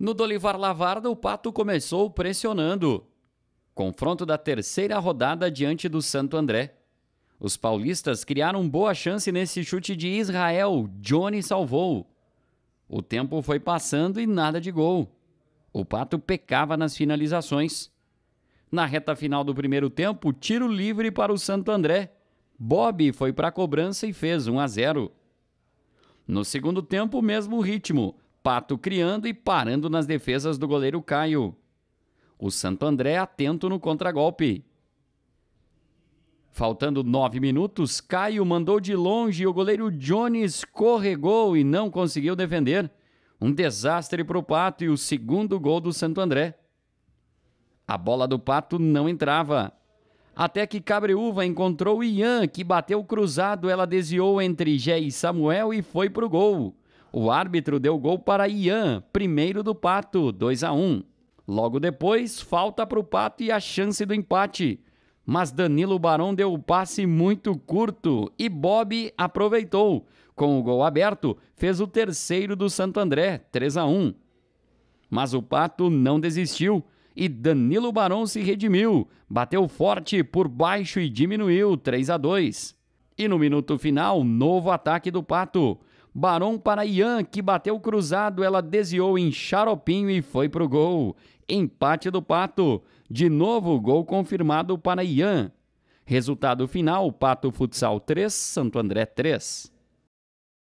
No Dolivar Lavarda, o Pato começou pressionando. Confronto da terceira rodada diante do Santo André. Os paulistas criaram boa chance nesse chute de Israel. Johnny salvou. O tempo foi passando e nada de gol. O Pato pecava nas finalizações. Na reta final do primeiro tempo, tiro livre para o Santo André. Bob foi para a cobrança e fez 1 a 0. No segundo tempo, o mesmo ritmo. Pato criando e parando nas defesas do goleiro Caio. O Santo André atento no contragolpe. Faltando nove minutos, Caio mandou de longe e o goleiro Johnny escorregou e não conseguiu defender. Um desastre para o Pato e o segundo gol do Santo André. A bola do Pato não entrava. Até que Cabreúva encontrou Ian, que bateu cruzado, ela desviou entre Jé e Samuel e foi para o gol o árbitro deu gol para Ian, primeiro do Pato, 2 a 1. Logo depois, falta para o Pato e a chance do empate. Mas Danilo Barão deu o passe muito curto e Bob aproveitou. Com o gol aberto, fez o terceiro do Santo André, 3 a 1. Mas o Pato não desistiu e Danilo Barão se redimiu, bateu forte por baixo e diminuiu 3 a 2. E no minuto final, novo ataque do Pato. Barão para Ian, que bateu cruzado, ela desviou em Charopinho e foi pro gol. Empate do Pato. De novo, gol confirmado para Ian. Resultado final: Pato Futsal 3, Santo André 3.